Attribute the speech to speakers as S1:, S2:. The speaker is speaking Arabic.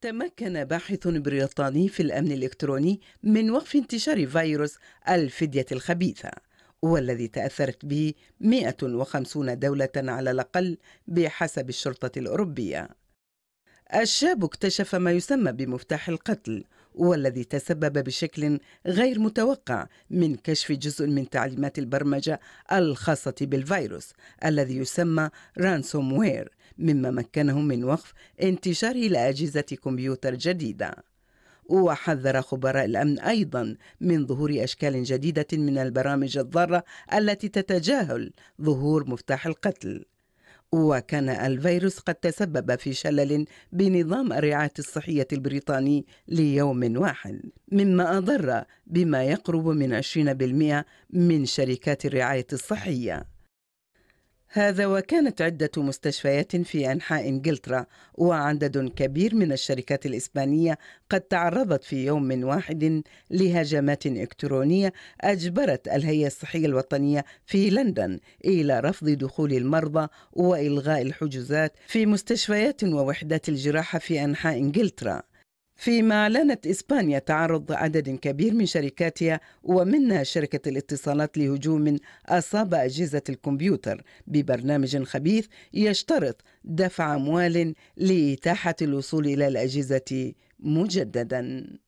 S1: تمكن باحث بريطاني في الأمن الإلكتروني من وقف انتشار فيروس الفدية الخبيثة والذي تأثرت به 150 دولة على الأقل بحسب الشرطة الأوروبية الشاب اكتشف ما يسمى بمفتاح القتل والذي تسبب بشكل غير متوقع من كشف جزء من تعليمات البرمجة الخاصة بالفيروس الذي يسمى رانسوم وير مما مكنهم من وقف انتشاره لأجهزة كمبيوتر جديدة وحذر خبراء الامن ايضا من ظهور اشكال جديده من البرامج الضاره التي تتجاهل ظهور مفتاح القتل وكان الفيروس قد تسبب في شلل بنظام الرعاية الصحية البريطاني ليوم واحد مما أضر بما يقرب من 20% من شركات الرعاية الصحية هذا وكانت عدة مستشفيات في أنحاء إنجلترا وعدد كبير من الشركات الإسبانية قد تعرضت في يوم واحد لهجمات إلكترونية أجبرت الهيئة الصحية الوطنية في لندن إلى رفض دخول المرضى وإلغاء الحجوزات في مستشفيات ووحدات الجراحة في أنحاء إنجلترا فيما أعلنت إسبانيا تعرض عدد كبير من شركاتها ومنها شركة الاتصالات لهجوم أصاب أجهزة الكمبيوتر ببرنامج خبيث يشترط دفع أموال لإتاحة الوصول إلى الأجهزة مجدداً